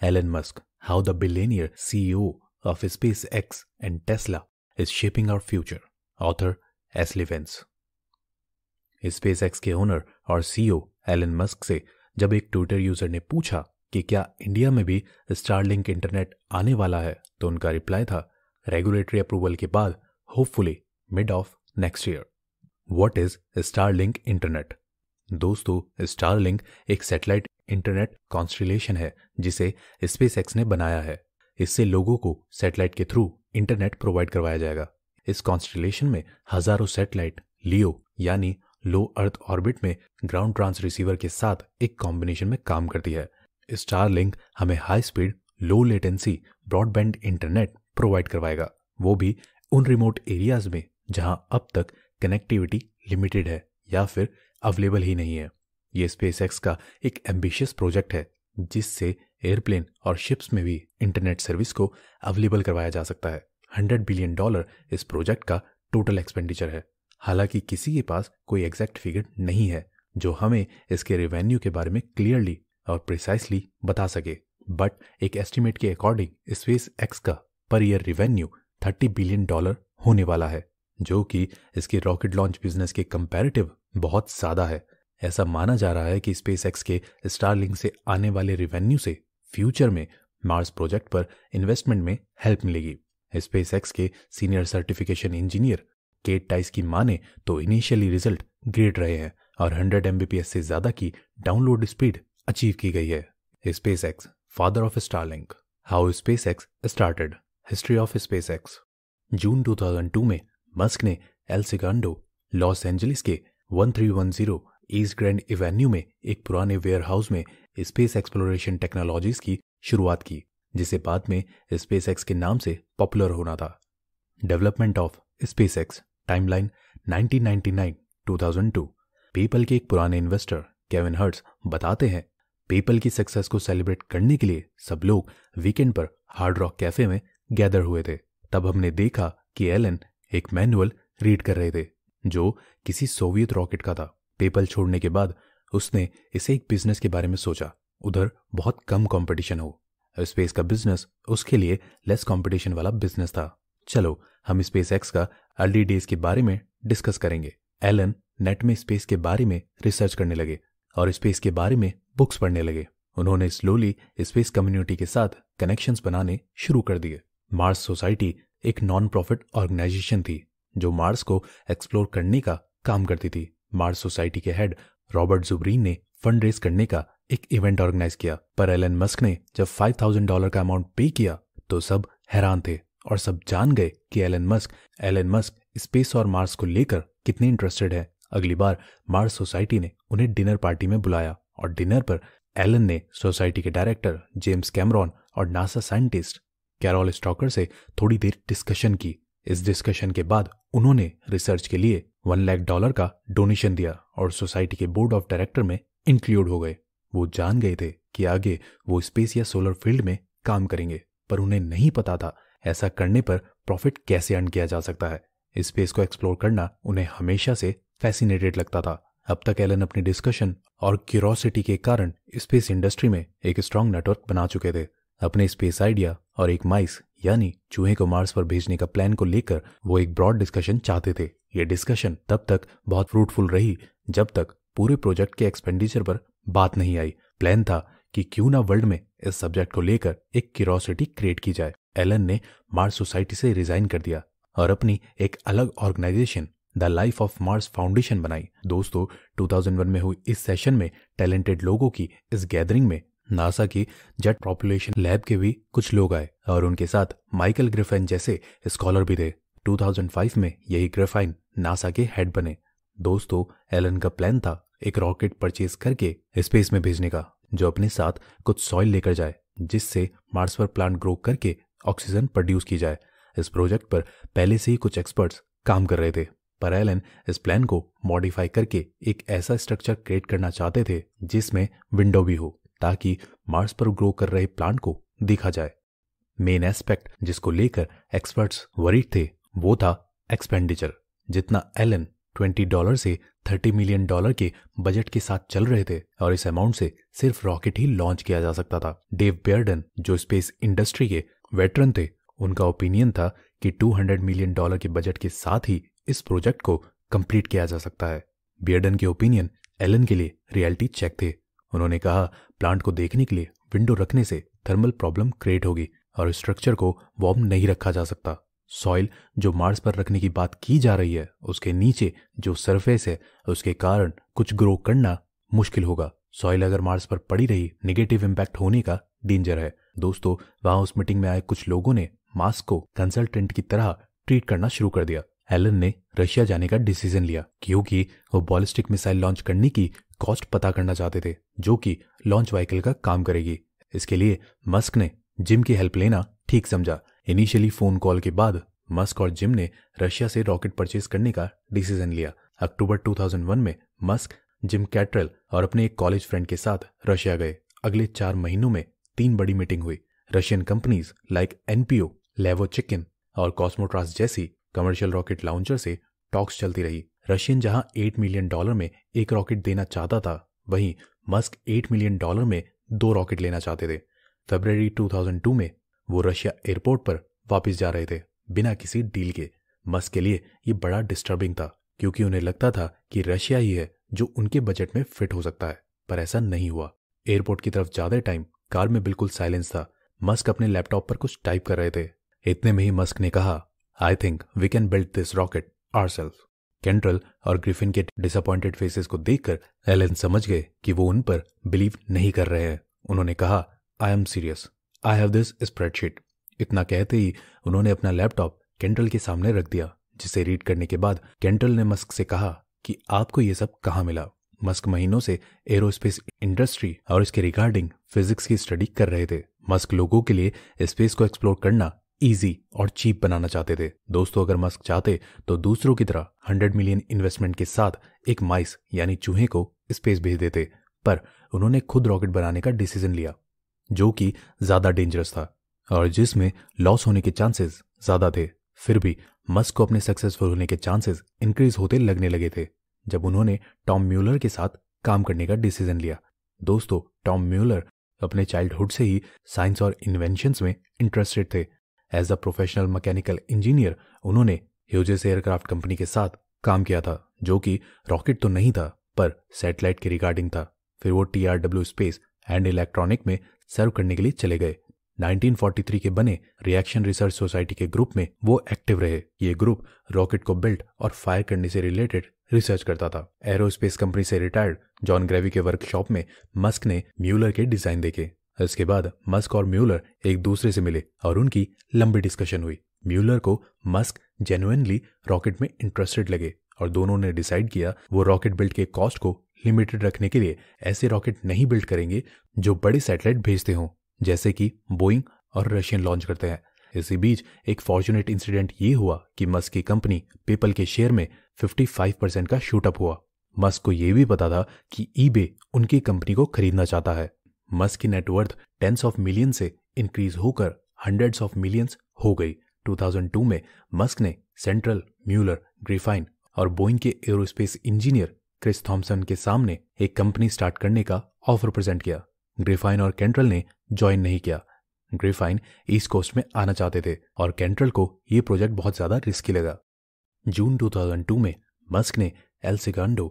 Elon Musk, how the billionaire CEO of SpaceX and Tesla is shaping our future. Author Ashley Vance. SpaceX के owner और CEO Elon Musk से जब एक Twitter user ने पूछा कि क्या इंडिया में भी स्टारलिंक इंटरनेट आने वाला है तो उनका रिप्लाई था रेगुलेटरी अप्रूवल के बाद hopefully mid of next year what is Starlink internet दोस्तों स्टारलिंक एक सैटेलाइट इंटरनेट कॉन्स्टिलेशन है जिसे एक्स ने बनाया है इससे लोगों को सैटेलाइट के थ्रू इंटरनेट प्रोवाइड करवाया जाएगा इस कॉन्स्टिलेशन में हजारों सैटेलाइट लियो यानी लो अर्थ ऑर्बिट में ग्राउंड ट्रांस रिसीवर के साथ एक कॉम्बिनेशन में काम करती है स्टार लिंक हमें high speed low latency broadband internet provide करवाएगा वो भी उन रिमोट एरियाज में जहां अब तक कनेक्टिविटी लिमिटेड है या फिर अवेलेबल ही नहीं है ये एक्स का एक एम्बिशियस प्रोजेक्ट है जिससे एयरप्लेन और शिप्स में भी इंटरनेट सर्विस को अवेलेबल करवाया जा सकता है हंड्रेड बिलियन डॉलर इस प्रोजेक्ट का टोटल एक्सपेंडिचर है हालांकि किसी के पास कोई एग्जैक्ट फिगर नहीं है जो हमें इसके रेवेन्यू के बारे में क्लियरली और प्रिसाइसली बता सके बट एक एस्टिमेट के अकॉर्डिंग स्पेस एक्स का per year revenue thirty billion dollar होने वाला है जो कि इसके रॉकेट लॉन्च बिजनेस के कंपेरेटिव बहुत ज्यादा है ऐसा माना जा रहा है कि स्पेस के स्टारलिंक से आने वाले रिवेन्यू से फ्यूचर में मार्स प्रोजेक्ट पर इन्वेस्टमेंट में हेल्प मिलेगी स्पेस के senior certification engineer Kate Tice की माने तो इनिशियली रिजल्ट ग्रेट रहे हैं और 100 एमबीपीएस से ज़्यादा की डाउनलोड स्पीड अचीव की गई है SpaceX father of Starlink how SpaceX started history of SpaceX June 2002 में मस्क ने एल सिगांडो लॉस एंजलिस के 1310 ईस्ट ग्रैंड एवेन्यू में एक पुराने वेयर हाउस में स्पेस एक्सप्लोरेशन टेक्नोलॉजीज की शुरुआत की जिसे बाद में स्पेस एक्स के नाम से पॉपुलर होना था development of SpaceX timeline 1999 PayPal के एक पुराने इन्वेस्टर केविन हर्ट्स बताते हैं पेपल की सक्सेस को सेलिब्रेट करने के लिए सब लोग वीकेंड पर हार्ड रॉक कैफे में गैदर हुए थे तब हमने देखा कि एलन एक मैनुअल रीड कर रहे थे जो किसी सोवियत रॉकेट का था पेपल छोड़ने के बाद उसने इसे एक बिजनेस के बारे में सोचा उधर बहुत कम कंपटीशन हो स्पेस का बिजनेस उसके लिए लेस कंपटीशन वाला बिजनेस था चलो हम स्पेस एक्स का अर्ली डेज के बारे में डिस्कस करेंगे एलन नेट में स्पेस के बारे में रिसर्च करने लगे और स्पेस के बारे में बुक्स पढ़ने लगे उन्होंने स्लोली स्पेस कम्युनिटी के साथ कनेक्शंस बनाने शुरू कर दिए मार्स सोसाइटी एक नॉन प्रॉफिट ऑर्गेनाइजेशन थी जो मार्स को एक्सप्लोर करने का काम करती थी मार्स सोसाइटी के हेड रॉबर्ट जुबरीन ने फंड रेज करने का एक इवेंट ऑर्गेनाइज किया पर एलन मस्क ने जब 5000 डॉलर का अमाउंट पे किया तो सब हैरान थे और सब जान गए कि Elon Musk Elon Musk space और मार्स को लेकर कितने इंटरेस्टेड है अगली बार मार्स सोसाइटी ने उन्हें डिनर पार्टी में बुलाया और डिनर पर एलन ने सोसाइटी के डायरेक्टर जेम्स कैमरॉन और नासा साइंटिस्ट कैरोल स्टॉकर से थोड़ी देर डिस्कशन की इस डिस्कशन के बाद उन्होंने रिसर्च के लिए वन लाख डॉलर का डोनेशन दिया और सोसाइटी के बोर्ड ऑफ डायरेक्टर में इंक्लूड हो गए वो जान गए थे कि आगे वो स्पेस या सोलर फील्ड में काम करेंगे पर उन्हें नहीं पता था ऐसा करने पर प्रॉफिट कैसे अर्न किया जा सकता है स्पेस को एक्सप्लोर करना उन्हें हमेशा से फैसिनेटेड लगता था अब तक एलन अपनी डिस्कशन और क्यूरोसिटी के कारण स्पेस इंडस्ट्री में एक स्ट्रांग नेटवर्क बना चुके थे अपने स्पेस आइडिया और एक माइस यानी चूहे को मार्स पर भेजने का प्लान को लेकर वो एक ब्रॉड डिस्कशन चाहते थे ये डिस्कशन तब तक बहुत फ्रूटफुल रही जब तक पूरे प्रोजेक्ट के एक्सपेंडिचर पर बात नहीं आई प्लान था कि क्यों ना वर्ल्ड में इस सब्जेक्ट को लेकर एक क्यूरोसिटी क्रिएट की जाए एलन ने मार्स सोसाइटी से रिजाइन कर दिया और अपनी एक अलग organisation the life of Mars foundation बनाई दोस्तों 2001 में हुई इस सेशन में टैलेंटेड लोगों की इस गैदरिंग में नासा की जेट पॉपुलेशन लैब के भी कुछ लोग आए और उनके साथ माइकल ग्रिफिन जैसे स्कॉलर भी थे 2005 में यही ग्रेफाइन नासा के हेड बने दोस्तों एलन का प्लान था एक रॉकेट परचेज करके स्पेस में भेजने का जो अपने साथ कुछ सॉइल लेकर जाए जिससे मार्स पर प्लांट ग्रो करके ऑक्सीजन प्रोड्यूस की जाए इस प्रोजेक्ट पर पहले से ही कुछ एक्सपर्ट्स काम कर रहे थे पर एलन इस प्लान को मॉडिफाई करके एक ऐसा स्ट्रक्चर क्रिएट करना चाहते थे जिसमें विंडो भी हो ताकि मार्स पर ग्रो कर रहे प्लांट को देखा जाए मेन एस्पेक्ट जिसको लेकर एक्सपर्ट्स वरीड थे वो था एक्सपेंडिचर जितना एलन ट्वेंटी डॉलर से थर्टी मिलियन डॉलर के बजट के साथ चल रहे थे और इस अमाउंट से सिर्फ रॉकेट ही लॉन्च किया जा सकता था डेव बियर्डन जो स्पेस इंडस्ट्री के वेटरन थे उनका ओपिनियन था कि 200 मिलियन डॉलर के बजट के साथ ही इस प्रोजेक्ट को कंप्लीट किया जा सकता है बियर्डन के ओपिनियन एलन के लिए रियलिटी चेक थे उन्होंने कहा प्लांट को देखने के लिए विंडो रखने से थर्मल प्रॉब्लम क्रिएट होगी और स्ट्रक्चर को वार्म नहीं रखा जा सकता सॉइल जो मार्स पर रखने की बात की जा रही है उसके नीचे जो सरफेस है उसके कारण कुछ ग्रो करना मुश्किल होगा सॉइल अगर मार्स पर पड़ी रही निगेटिव इम्पैक्ट होने का डेंजर है दोस्तों वहां उस मीटिंग में आए कुछ लोगों ने मार्स को कंसल्टेंट की तरह ट्रीट करना शुरू कर दिया एलन ने रशिया जाने का डिसीजन लिया क्योंकि वो बॉलिस्टिक मिसाइल लॉन्च करने की कॉस्ट पता करना चाहते थे जो कि लॉन्च व्हीकल का काम करेगी इसके लिए मस्क ने जिम की हेल्प लेना ठीक समझा इनिशियली फोन कॉल के बाद मस्क और जिम ने रशिया से रॉकेट परचेज करने का डिसीजन लिया अक्टूबर 2001 में मस्क जिम कैट्रल और अपने एक कॉलेज फ्रेंड के साथ रशिया गए अगले चार महीनों में तीन बड़ी मीटिंग हुई Russian companies like NPO Lavochkin और कॉस्मोट्रास जैसी कमर्शियल रॉकेट लॉन्चर से टॉक्स चलती रही रशियन जहां एट मिलियन डॉलर में एक रॉकेट देना चाहता था वहीं मस्क एट मिलियन डॉलर में दो रॉकेट लेना चाहते थे फरवरी 2002 में वो रशिया एयरपोर्ट पर वापस जा रहे थे बिना किसी डील के मस्क के लिए ये बड़ा डिस्टर्बिंग था क्योंकि उन्हें लगता था कि रशिया ही है जो उनके बजट में फिट हो सकता है पर ऐसा नहीं हुआ एयरपोर्ट की तरफ ज्यादा टाइम कार में बिल्कुल साइलेंस था मस्क अपने लैपटॉप पर कुछ टाइप कर रहे थे इतने में ही मस्क ने कहा I think we can build this rocket ourself Cantrell और ग्रिफिन के डिसअपॉइंटेड फेसेस को देखकर एलन समझ गए कि वो उन पर बिलीव नहीं कर रहे हैं उन्होंने कहा I am serious I have this spreadsheet इतना कहते ही उन्होंने अपना लैपटॉप केंटल के सामने रख दिया जिसे रीड करने के बाद केंटल ने मस्क से कहा कि आपको ये सब कहाँ मिला मस्क महीनों से एरोस्पेस इंडस्ट्री और इसके रिगार्डिंग फिजिक्स की स्टडी कर रहे थे मस्क लोगों के लिए स्पेस को एक्सप्लोर करना इजी और चीप बनाना चाहते थे दोस्तों अगर मस्क चाहते तो दूसरों की तरह हंड्रेड मिलियन इन्वेस्टमेंट के साथ एक माइस यानी चूहे को स्पेस भेज देते पर उन्होंने खुद रॉकेट बनाने का डिसीजन लिया जो कि ज़्यादा डेंजरस था और जिसमें लॉस होने के चांसेस ज़्यादा थे फिर भी मस्क को अपने सक्सेसफुल होने के चांसेस इंक्रीज होते लगने लगे थे जब उन्होंने टॉम म्यूलर के साथ काम करने का डिसीजन लिया दोस्तों टॉम म्यूलर अपने चाइल्डहुड से ही साइंस और इन्वेंशन में इंटरेस्टेड थे as a professional mechanical engineer उन्होंने ह्यूजेस एयरक्राफ्ट कंपनी के साथ काम किया था जो कि रॉकेट तो नहीं था पर सैटेलाइट के रिगार्डिंग था फिर वो टी स्पेस एंड इलेक्ट्रॉनिक में सर्व करने के लिए चले गए 1943 के बने रिएक्शन रिसर्च सोसाइटी के ग्रुप में वो एक्टिव रहे ये ग्रुप रॉकेट को बिल्ड और फायर करने से रिलेटेड रिसर्च करता था एरोस्पेस कंपनी से रिटायर्ड जॉन ग्रेवी के वर्कशॉप में मस्क ने म्यूलर के डिजाइन देखे इसके बाद मस्क और म्यूलर एक दूसरे से मिले और उनकी लंबी डिस्कशन हुई म्यूलर को मस्क जेनुअनली रॉकेट में इंटरेस्टेड लगे और दोनों ने डिसाइड किया वो रॉकेट बिल्ड के कॉस्ट को लिमिटेड रखने के लिए ऐसे रॉकेट नहीं बिल्ड करेंगे जो बड़े सैटेलाइट भेजते हों जैसे कि बोइंग और रशियन लॉन्च करते हैं इसी बीच एक फॉर्चुनेट इंसिडेंट ये हुआ कि मस्क की कंपनी पेपल के शेयर में 55 परसेंट का शूटअप हुआ मस्क को यह भी पता था कि ईबे उनकी कंपनी को खरीदना चाहता है मस्क की नेटवर्थ टेंस ऑफ मिलियन से इंक्रीज होकर हंड्रेड्स ऑफ मिलियंस हो गई 2002 में मस्क ने सेंट्रल म्यूलर ग्रीफाइन और बोइंग के एरोस्पेस इंजीनियर क्रिस थॉम्सन के सामने एक कंपनी स्टार्ट करने का ऑफर प्रेजेंट किया ग्रेफाइन और कैंट्रल ने ज्वाइन नहीं किया ग्रेफाइन ईस्ट कोस्ट में आना चाहते थे और कैंट्रल को यह प्रोजेक्ट बहुत ज्यादा रिस्की लगा जून 2002 में मस्क ने एल सिगांडो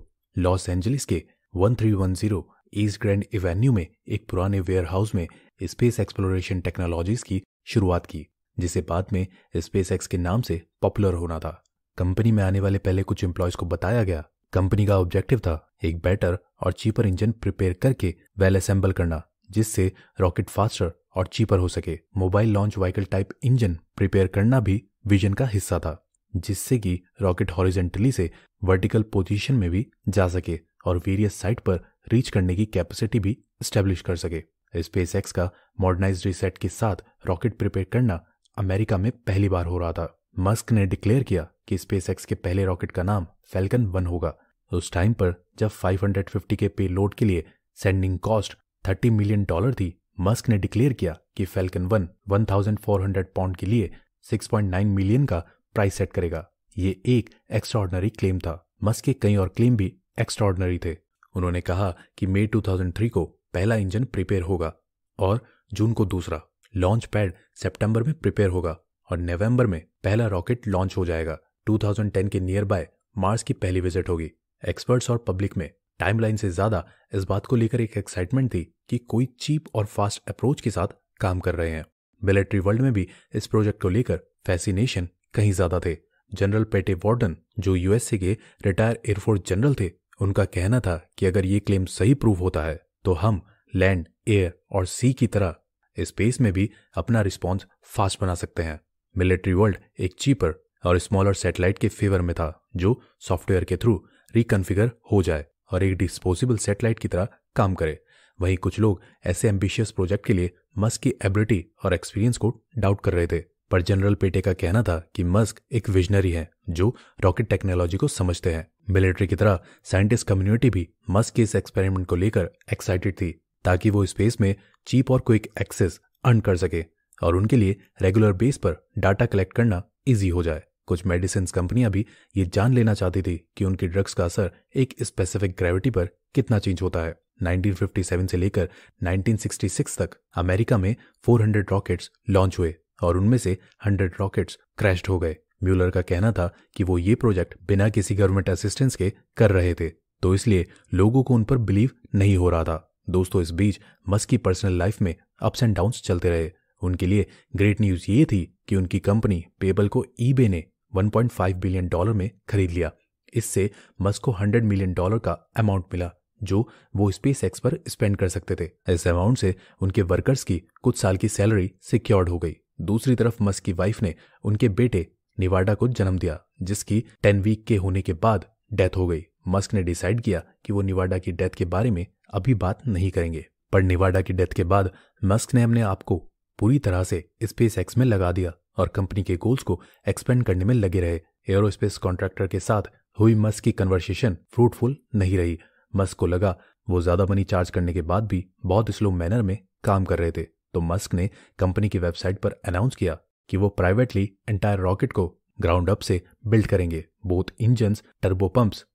लॉस एंजलिस के 1310 ईस्ट ग्रैंड एवेन्यू में एक पुराने वेयर हाउस में स्पेस एक्सप्लोरेशन टेक्नोलॉजीज की शुरुआत की जिसे बाद में स्पेस एक्स के नाम से पॉपुलर होना था कंपनी में आने वाले पहले कुछ एम्प्लॉयज को बताया गया कंपनी का ऑब्जेक्टिव था एक बेटर और चीपर इंजन प्रिपेयर करके वेल असेंबल करना जिससे रॉकेट फास्टर और चीपर हो सके mobile launch vehicle type engine prepare करना भी विजन का हिस्सा था जिससे कि रॉकेट हॉरिजेंटली से वर्टिकल पोजीशन में भी जा सके और वेरियस साइट पर रीच करने की कैपेसिटी भी स्टेब्लिश कर सके स्पेस एक्स का मॉडर्नाइज रिसेट के साथ रॉकेट प्रिपेयर करना अमेरिका में पहली बार हो रहा था मस्क ने डिक्लेयर किया कि स्पेसएक्स के पहले रॉकेट का नाम फेल्कन वन होगा उस टाइम पर जब 550 के पे लोड के लिए सेंडिंग कॉस्ट 30 मिलियन डॉलर थी मस्क ने डिक्लेयर किया कि फेल्कन वन 1400 पाउंड के लिए 6.9 मिलियन का प्राइस सेट करेगा ये एक एक्स्ट्रॉर्डनरी क्लेम था मस्क के कई और क्लेम भी एक्स्ट्रॉर्डनरी थे उन्होंने कहा कि मई 2003 को पहला इंजन प्रिपेयर होगा और जून को दूसरा लॉन्च पैड सितंबर में प्रिपेयर होगा और नवंबर में पहला रॉकेट लॉन्च हो जाएगा 2010 के नियर बाय मार्स की पहली विजिट होगी एक्सपर्ट्स और पब्लिक में टाइमलाइन से ज़्यादा इस बात को लेकर एक एक्साइटमेंट थी कि कोई चीप और फास्ट अप्रोच के साथ काम कर रहे हैं मिलिट्री वर्ल्ड में भी इस प्रोजेक्ट को लेकर फैसिनेशन कहीं ज़्यादा थे जनरल पेटे वार्डन जो यूएसए के रिटायर एयरफोर्स जनरल थे उनका कहना था कि अगर ये क्लेम सही प्रूव होता है तो हम लैंड एयर और सी की तरह स्पेस में भी अपना रिस्पॉन्स फास्ट बना सकते हैं मिलिट्री वर्ल्ड एक चीपर और स्मॉलर सैटेलाइट के फेवर में था जो सॉफ्टवेयर के थ्रू रिकन्फिगर हो जाए और एक डिस्पोजेबल सेटेलाइट की तरह काम करे वहीं कुछ लोग ऐसे एम्बिशियस प्रोजेक्ट के लिए मस्क की एबिलिटी और एक्सपीरियंस को डाउट कर रहे थे पर जनरल पेटे का कहना था कि मस्क एक विजनरी है जो रॉकेट टेक्नोलॉजी को समझते हैं मिलिट्री की तरह साइंटिस्ट कम्युनिटी भी मस्क के इस एक्सपेरिमेंट को लेकर एक्साइटेड थी ताकि वो स्पेस में चीप और क्विक एक्सेस अर्न कर सके और उनके लिए रेगुलर बेस पर डाटा कलेक्ट करना इजी हो जाए कुछ मेडिसिन कंपनियां भी ये जान लेना चाहती थी कि उनकी ड्रग्स का असर एक स्पेसिफिक ग्रेविटी पर कितना चेंज होता है 1957 से लेकर 1966 तक अमेरिका में 400 रॉकेट्स लॉन्च हुए और उनमें से 100 रॉकेट्स क्रैश्ड हो गए म्यूलर का कहना था कि वो ये प्रोजेक्ट बिना किसी गवर्नमेंट असिस्टेंस के कर रहे थे तो इसलिए लोगों को उन पर बिलीव नहीं हो रहा था दोस्तों इस बीच मस की पर्सनल लाइफ में अप्स एंड डाउन चलते रहे उनके लिए ग्रेट न्यूज ये थी कि उनकी कंपनी पेबल को ईबे ने 1.5 बिलियन डॉलर में खरीद लिया इससे मस्क को 100 मिलियन डॉलर का अमाउंट मिला जो वो स्पेस एक्स पर स्पेंड कर सकते थे इस अमाउंट से उनके वर्कर्स की कुछ साल की सैलरी सिक्योर्ड हो गई दूसरी तरफ मस्क की वाइफ ने उनके बेटे निवाडा को जन्म दिया जिसकी टेन वीक के होने के बाद डेथ हो गई मस्क ने डिसाइड किया कि वो निवाडा की डेथ के बारे में अभी बात नहीं करेंगे पर निवाडा की डेथ के बाद मस्क ने अपने आप को पूरी तरह से स्पेस एक्स में लगा दिया और कंपनी के गोल्स को एक्सपेंड करने में लगे रहे एयरोस्पेस कॉन्ट्रैक्टर के साथ हुई मस्क की कन्वर्सेशन फ्रूटफुल नहीं रही मस्क को लगा वो ज्यादा मनी चार्ज करने के बाद भी बहुत स्लो मैनर में काम कर रहे थे तो मस्क ने कंपनी की वेबसाइट पर अनाउंस किया कि वो प्राइवेटली एंटायर रॉकेट को ग्राउंड अप से बिल्ड करेंगे both engine turbo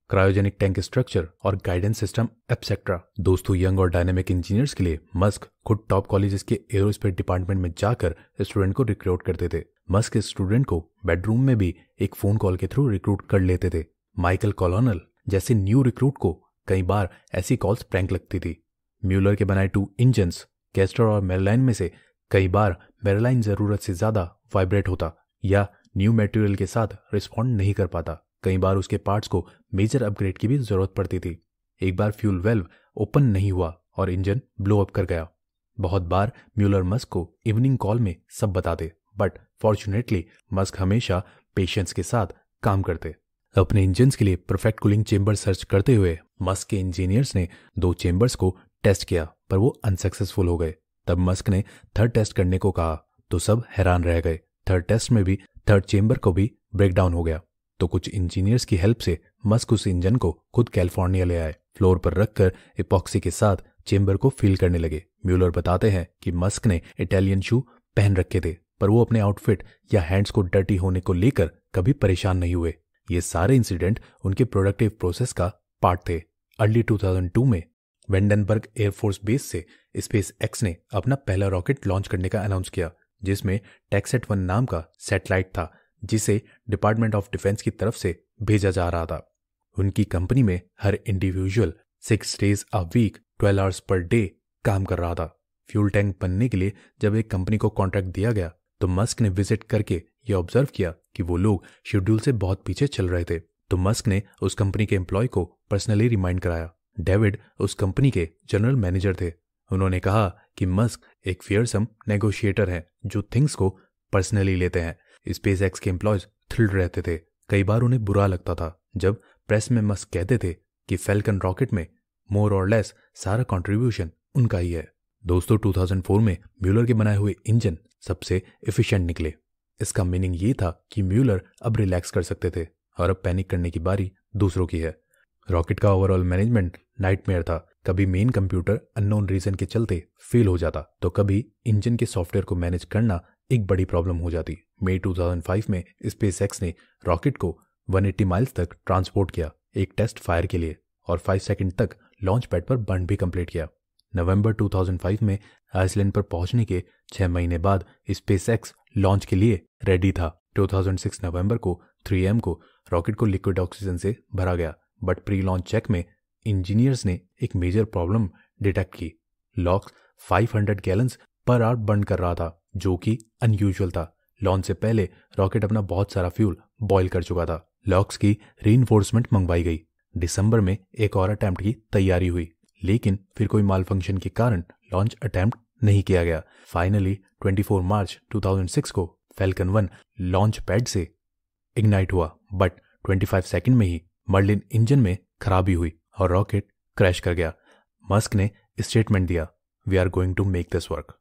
cryogenic tank structure और गाइडेंस सिस्टम एपसेट्रा दोस्तों यंग और डायनेमिक इंजीनियर्स के लिए मस्क खुद टॉप कॉलेजेस के एयरोस्पेस डिपार्टमेंट में जाकर स्टूडेंट को रिक्रूट करते थे मस्क स्टूडेंट को बेडरूम में भी एक फोन कॉल के थ्रू रिक्रूट कर लेते थे माइकल कॉलोनल जैसे न्यू रिक्रूट को कई बार ऐसी कॉल्स प्रैंक लगती थी म्यूलर के बनाए टू इंजन कैस्टर और मेरलाइन में से कई बार मेरलाइन जरूरत से ज्यादा वाइब्रेट होता या न्यू मटेरियल के साथ रिस्पॉन्ड नहीं कर पाता कई बार उसके पार्ट्स को मेजर अपग्रेड की भी जरूरत पड़ती थी एक बार फ्यूल वेल्व ओपन नहीं हुआ और इंजन ब्लो अप कर गया बहुत बार म्यूलर मस्क को इवनिंग कॉल में सब बताते बट फॉर्चुनेटली मस्क हमेशा पेशेंस के साथ काम करते अपने इंजन के लिए परफेक्ट कूलिंग चेंबर सर्च करते हुए मस्क के इंजीनियर्स ने दो चेंबर्स को टेस्ट किया पर वो अनसक्सेसफुल हो गए तब मस्क ने थर्ड टेस्ट करने को कहा तो सब हैरान रह गए थर्ड टेस्ट में भी थर्ड चेम्बर को भी ब्रेकडाउन हो गया तो कुछ इंजीनियर्स की हेल्प से मस्क उस इंजन को खुद कैलिफोर्निया ले आए फ्लोर पर रखकर इपॉक्सी के साथ चेम्बर को फील करने लगे म्यूलर बताते हैं कि मस्क ने इटालियन शू पहन रखे थे पर वो अपने आउटफिट या हैंड्स को डर्टी होने को लेकर कभी परेशान नहीं हुए ये सारे इंसिडेंट उनके प्रोडक्टिव प्रोसेस का पार्ट थे अर्ली 2002 में वेंडनबर्ग एयरफोर्स बेस से स्पेस एक्स ने अपना पहला रॉकेट लॉन्च करने का अनाउंस किया जिसमें टैक्सेट वन नाम का सैटेलाइट था जिसे डिपार्टमेंट ऑफ डिफेंस की तरफ से भेजा जा रहा था उनकी कंपनी में हर individual six days a week twelve hours per day काम कर रहा था फ्यूल टैंक बनने के लिए जब एक कंपनी को कॉन्ट्रैक्ट दिया गया तो मस्क ने विजिट करके ये ऑब्जर्व किया कि वो लोग शेड्यूल से बहुत पीछे चल रहे थे तो मस्क ने उस कंपनी के एम्प्लॉय को पर्सनली रिमाइंड कराया डेविड उस कंपनी के जनरल मैनेजर थे उन्होंने कहा कि मस्क एक फियरसम नेगोशिएटर है जो थिंग्स को पर्सनली लेते हैं स्पेस एक्स के एम्प्लॉयज थ्रिल्ड रहते थे कई बार उन्हें बुरा लगता था जब प्रेस में मस्क कहते थे कि फेल्कन रॉकेट में मोर और लेस सारा कॉन्ट्रीब्यूशन उनका ही है दोस्तों 2004 में म्यूलर के बनाए हुए इंजन सबसे इफिशियंट निकले इसका मीनिंग ये था कि म्यूलर अब रिलैक्स कर सकते थे और अब पैनिक करने की बारी दूसरों की है रॉकेट का ओवरऑल मैनेजमेंट नाइटमेयर था कभी मेन कंप्यूटर अननोन रीजन के चलते फेल हो जाता तो कभी इंजन के सॉफ्टवेयर को मैनेज करना एक बड़ी प्रॉब्लम हो जाती मई 2005 में स्पेसएक्स ने रॉकेट को 180 माइल्स तक ट्रांसपोर्ट किया एक टेस्ट फायर के लिए और 5 सेकंड तक लॉन्च पैड पर बर्न भी कंप्लीट किया नवंबर 2005 में आइसलैंड पर पहुंचने के छह महीने बाद स्पेस लॉन्च के लिए रेडी था 2006 नवंबर को 3M को रॉकेट को लिक्विड ऑक्सीजन से भरा गया बट प्री लॉन्च चेक में इंजीनियर्स ने एक मेजर प्रॉब्लम डिटेक्ट की LOX 500 gallon per hour burn कर रहा था जो कि अनयूजुअल था लॉन्च से पहले रॉकेट अपना बहुत सारा फ्यूल बॉयल कर चुका था लॉक्स की री मंगवाई गई दिसंबर में एक और अटैम्प्ट की तैयारी हुई लेकिन फिर कोई माल फंक्शन के कारण लॉन्च अटैम्प्ट नहीं किया गया फाइनली 24 मार्च 2006 को फेल्कन वन लॉन्च पैड से इग्नाइट हुआ बट 25 सेकंड में ही मर्लिन इंजन में खराबी हुई और रॉकेट क्रैश कर गया मस्क ने स्टेटमेंट दिया we are going to make this work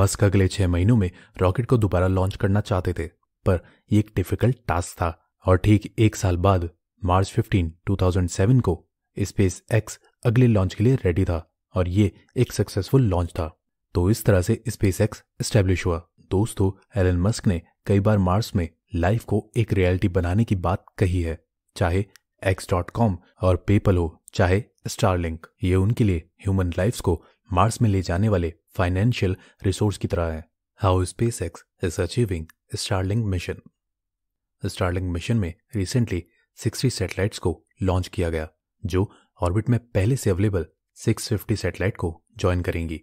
Musk अगले छह महीनों में रॉकेट को दोबारा लॉन्च करना चाहते थे पर यह एक डिफिकल्ट टास्क था और ठीक एक साल बाद मार्च 15, 2007 को स्पेस एक्स अगले लॉन्च के लिए रेडी था और ये एक सक्सेसफुल लॉन्च था तो इस तरह से स्पेस एक्स स्टैब्लिश हुआ दोस्तों एलन मस्क ने कई बार मार्स में लाइफ को एक रियलिटी बनाने की बात कही है चाहे एक्स डॉट कॉम और पेपल हो चाहे स्टारलिंक ये उनके लिए ह्यूमन लाइफ को मार्स में ले जाने वाले फाइनेंशियल रिसोर्स की तरह है how SpaceX is achieving Starlink mission Starlink mission में रिसेंटली सिक्सटी सेटेलाइट को लॉन्च किया गया जो ऑर्बिट में पहले से अवेलेबल 650 सैटेलाइट को ज्वाइन करेंगी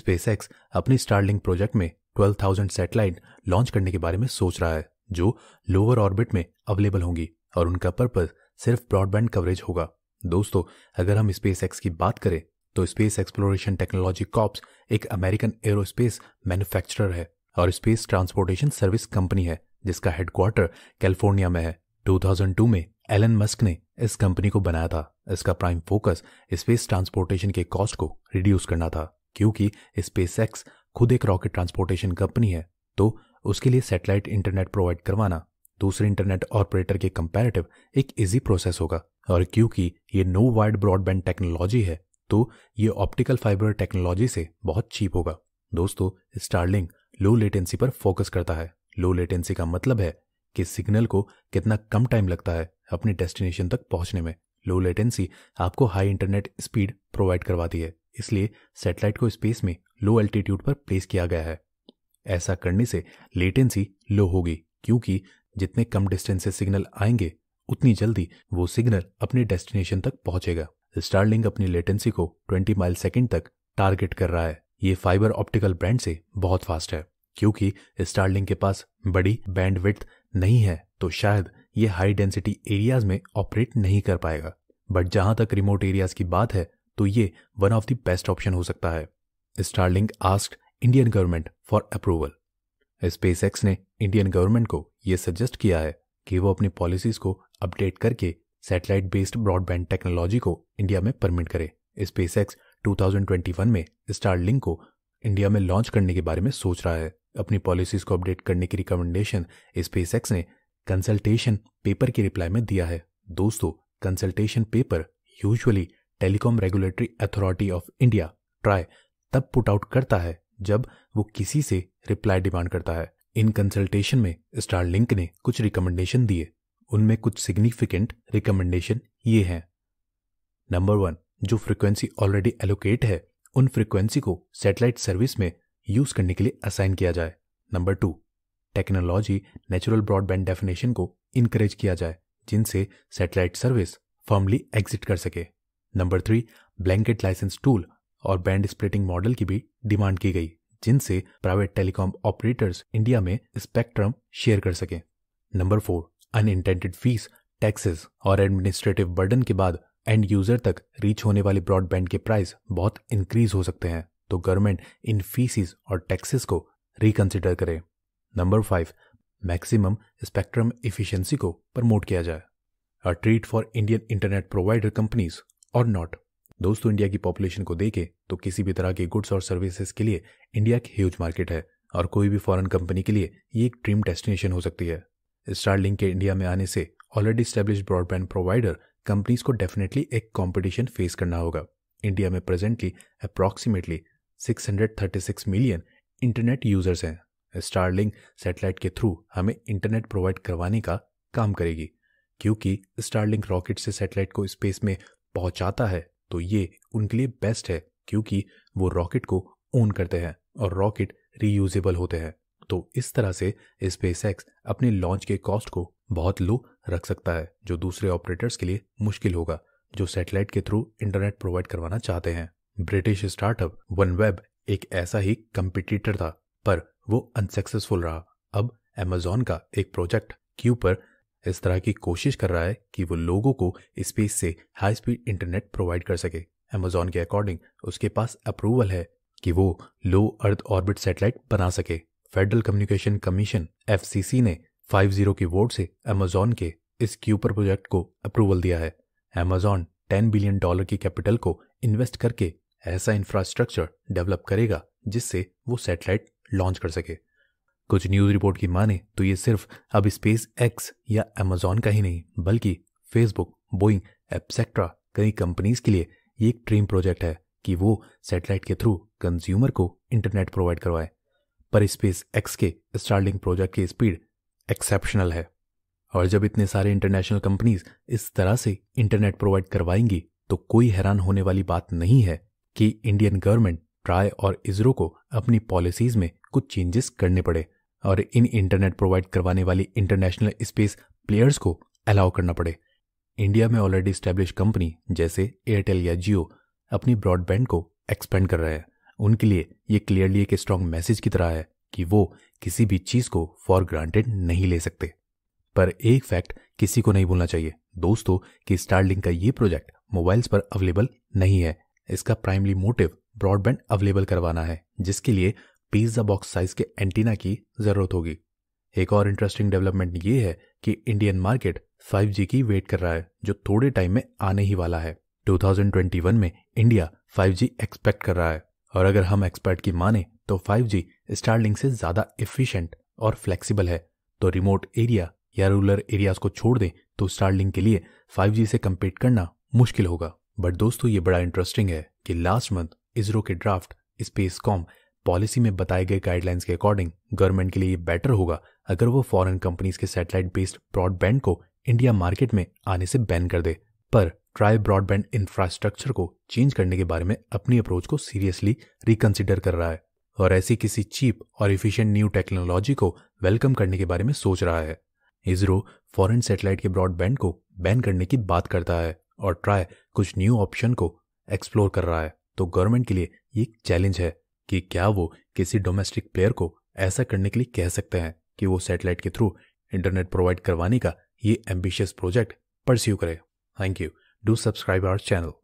स्पेस एक्स अपने लिंक प्रोजेक्ट में 12,000 सैटेलाइट लॉन्च करने के बारे में सोच रहा है जो लोअर ऑर्बिट में अवेलेबल होंगी और उनका पर्पज सिर्फ ब्रॉडबैंड कवरेज होगा दोस्तों अगर हम स्पेस एक्स की बात करें तो स्पेस एक्सप्लोरेशन टेक्नोलॉजी कॉप्स एक अमेरिकन एरोस्पेस मैन्युफैक्चरर है और स्पेस ट्रांसपोर्टेशन सर्विस कंपनी है जिसका हेडक्वार्टर कैलिफोर्निया में है 2002 में एलन मस्क ने इस कंपनी को बनाया था इसका प्राइम फोकस स्पेस ट्रांसपोर्टेशन के कॉस्ट को रिड्यूस करना था क्योंकि स्पेस एक्स खुद एक रॉकेट ट्रांसपोर्टेशन कंपनी है तो उसके लिए सैटेलाइट इंटरनेट प्रोवाइड करवाना दूसरे इंटरनेट ऑपरेटर के कंपैरेटिव एक इजी प्रोसेस होगा और क्योंकि ये नो वाइड ब्रॉडबैंड टेक्नोलॉजी है तो ये ऑप्टिकल फाइबर टेक्नोलॉजी से बहुत चीप होगा दोस्तों स्टारलिंग लो लेटेंसी पर फोकस करता है लो लेटेंसी का मतलब है कि सिग्नल को कितना कम टाइम लगता है अपने डेस्टिनेशन तक पहुंचने में लो लेटेंसी आपको हाई इंटरनेट स्पीड प्रोवाइड करवाती है इसलिए सैटेलाइट को स्पेस में लो एल्टीट्यूड पर प्लेस किया गया है ऐसा करने से लेटेंसी लो होगी क्योंकि जितने कम डिस्टेंस से सिग्नल आएंगे उतनी जल्दी वो सिग्नल अपने डेस्टिनेशन तक पहुंचेगा स्टारलिंग अपनी लेटेंसी को 20 माइल सेकंड तक टारगेट कर रहा है ये फाइबर ऑप्टिकल ब्रांड से बहुत फास्ट है क्योंकि स्टारलिंग के पास बड़ी बैंड नहीं है तो शायद ये हाई डेंसिटी एरियाज में ऑपरेट नहीं कर पाएगा बट जहां तक रिमोट एरियाज की बात है तो ये one of the best option हो सकता है Starlink ask Indian government for approval SpaceX ने इंडियन गवर्नमेंट को यह सजेस्ट किया है कि वो अपनी पॉलिसीज को अपडेट करके सैटेलाइट बेस्ड ब्रॉडबैंड टेक्नोलॉजी को इंडिया में परमिट करे स्पेस एक्स में स्टार को इंडिया में लॉन्च करने के बारे में सोच रहा है अपनी पॉलिसीज को अपडेट करने की रिकमेंडेशन स्पेस एक्स ने कंसल्टेशन पेपर की रिप्लाई में दिया है दोस्तों consultation paper usually telecom regulatory authority of India TRAI तब पुट आउट करता है जब वो किसी से रिप्लाई डिमांड करता है इन कंसल्टेशन में स्टारलिंक ने कुछ रिकमेंडेशन दिए उनमें कुछ सिग्निफिकेंट रिकमेंडेशन ये हैं नंबर वन जो फ्रिक्वेंसी ऑलरेडी एलोकेट है उन फ्रिक्वेंसी को सैटेलाइट सर्विस में यूज करने के लिए असाइन किया जाए number two technology natural broadband definition को इनकरेज किया जाए जिनसे सैटेलाइट सर्विस फर्मली एग्जिट कर सके number three blanket license tool और बैंड स्प्लिटिंग मॉडल की भी डिमांड की गई जिनसे प्राइवेट टेलीकॉम ऑपरेटर्स इंडिया में स्पेक्ट्रम शेयर कर सके number four unintended fees taxes और एडमिनिस्ट्रेटिव बर्डन के बाद एंड यूजर तक रीच होने वाले ब्रॉडबैंड के प्राइस बहुत इंक्रीज हो सकते हैं तो गवर्नमेंट इन फीसिस और टैक्सेस को रिकंसिडर करे number five maximum spectrum efficiency को प्रमोट किया जाए a treat for Indian internet provider companies और नॉट दोस्तों इंडिया की पॉपुलेशन को देखें तो किसी भी तरह के गुड्स और सर्विसेज के लिए इंडिया एक ह्यूज मार्केट है और कोई भी फॉरेन कंपनी के लिए ये एक ड्रीम डेस्टिनेशन हो सकती है स्टारलिंक के इंडिया में आने से already establish broadband provider companies को डेफिनेटली एक कॉम्पिटिशन फेस करना होगा इंडिया में presently approximately six million internet users हैं स्टारलिंक सेटेलाइट के थ्रू हमें इंटरनेट प्रोवाइड करवाने का काम करेगी क्योंकि स्टारलिंक रॉकेट से सैटेलाइट को स्पेस में पहुंचाता है तो ये उनके लिए बेस्ट है क्योंकि वो रॉकेट को ओन करते हैं और रॉकेट रीयूजेबल होते हैं तो इस तरह से स्पेस एक्स अपने लॉन्च के कॉस्ट को बहुत लो रख सकता है जो दूसरे ऑपरेटर्स के लिए मुश्किल होगा जो सैटेलाइट के थ्रू इंटरनेट प्रोवाइड करवाना चाहते हैं ब्रिटिश स्टार्टअप वन वेब एक ऐसा ही कंपिटिटर था पर वो अनसक्सेसफुल रहा अब एमेजोन का एक प्रोजेक्ट क्यू पर इस तरह की कोशिश कर रहा है कि वो लोगों को स्पेस से हाई स्पीड इंटरनेट प्रोवाइड कर सके अमेजोन के अकॉर्डिंग उसके पास अप्रूवल है कि वो लो अर्थ ऑर्बिट सैटेलाइट बना सके फेडरल कम्युनिकेशन कमीशन एफ ने फाइव जीरो की वोट से अमेजोन के इस क्यूपर प्रोजेक्ट को अप्रूवल दिया है अमेजोन टेन बिलियन डॉलर की कैपिटल को इन्वेस्ट करके ऐसा इंफ्रास्ट्रक्चर डेवलप करेगा जिससे वो सैटेलाइट लॉन्च कर सके कुछ न्यूज रिपोर्ट की माने तो ये सिर्फ अब स्पेस एक्स या अमेजोन का ही नहीं बल्कि फेसबुक बोइंग एप्सेट्रा कई कंपनीज के लिए ये एक ड्रीम प्रोजेक्ट है कि वो सैटेलाइट के थ्रू कंज्यूमर को इंटरनेट प्रोवाइड करवाए पर स्पेस एक्स के स्टार्टिंग प्रोजेक्ट की स्पीड एक्सेप्शनल है और जब इतने सारे इंटरनेशनल कंपनीज इस तरह से इंटरनेट प्रोवाइड करवाएंगी तो कोई हैरान होने वाली बात नहीं है कि इंडियन गवर्नमेंट ट्राई और इसरो को अपनी पॉलिसीज में कुछ चेंजेस करने पड़े और इन इंटरनेट प्रोवाइड करवाने वाली इंटरनेशनल स्पेस प्लेयर्स को अलाउ करना पड़े इंडिया में ऑलरेडी स्टैब्लिश कंपनी जैसे एयरटेल या जियो अपनी ब्रॉडबैंड को एक्सपेंड कर रहे हैं उनके लिए ये क्लियरली एक स्ट्रॉन्ग मैसेज की तरह है कि वो किसी भी चीज को फॉर ग्रांटेड नहीं ले सकते पर एक फैक्ट किसी को नहीं भूलना चाहिए दोस्तों कि स्टारलिंक का ये प्रोजेक्ट मोबाइल्स पर अवेलेबल नहीं है इसका प्राइमली मोटिव ब्रॉडबैंड अवेलेबल करवाना है जिसके लिए पिज्ज़ा बॉक्स साइज के एंटीना की जरूरत होगी एक और इंटरेस्टिंग डेवलपमेंट ये है कि इंडियन मार्केट 5G की वेट कर रहा है जो थोड़े टाइम में आने ही वाला है 2021 में इंडिया 5G एक्सपेक्ट कर रहा है और अगर हम एक्सपर्ट की माने तो 5G स्टारलिंक से ज़्यादा इफिशियंट और फ्लेक्सिबल है तो रिमोट एरिया या रूरल एरियाज को छोड़ दें तो स्टारलिंक के लिए 5G से कम्पीट करना मुश्किल होगा बट दोस्तों ये बड़ा इंटरेस्टिंग है कि लास्ट मंथ इसरो के ड्राफ्ट स्पेस कॉम पॉलिसी में बताए गए गाइडलाइंस के अकॉर्डिंग गवर्नमेंट के लिए बेटर होगा अगर वो फॉरेन कंपनीज के सैटेलाइट बेस्ड ब्रॉडबैंड को इंडिया मार्केट में आने से बैन कर दे पर ट्राई ब्रॉडबैंड इंफ्रास्ट्रक्चर को चेंज करने के बारे में अपनी अप्रोच को सीरियसली रिकंसिडर कर रहा है और ऐसी किसी चीप और इफिशियंट न्यू टेक्नोलॉजी को वेलकम करने के बारे में सोच रहा है इसरो फॉरेन सैटेलाइट के ब्रॉडबैंड को बैन करने की बात करता है और ट्राई कुछ न्यू ऑप्शन को एक्सप्लोर कर रहा है तो गवर्नमेंट के लिए ये एक चैलेंज है कि क्या वो किसी डोमेस्टिक प्लेयर को ऐसा करने के लिए कह सकते हैं कि वो सैटेलाइट के थ्रू इंटरनेट प्रोवाइड करवाने का ये एम्बिशियस प्रोजेक्ट परस्यू करे thank you do subscribe our channel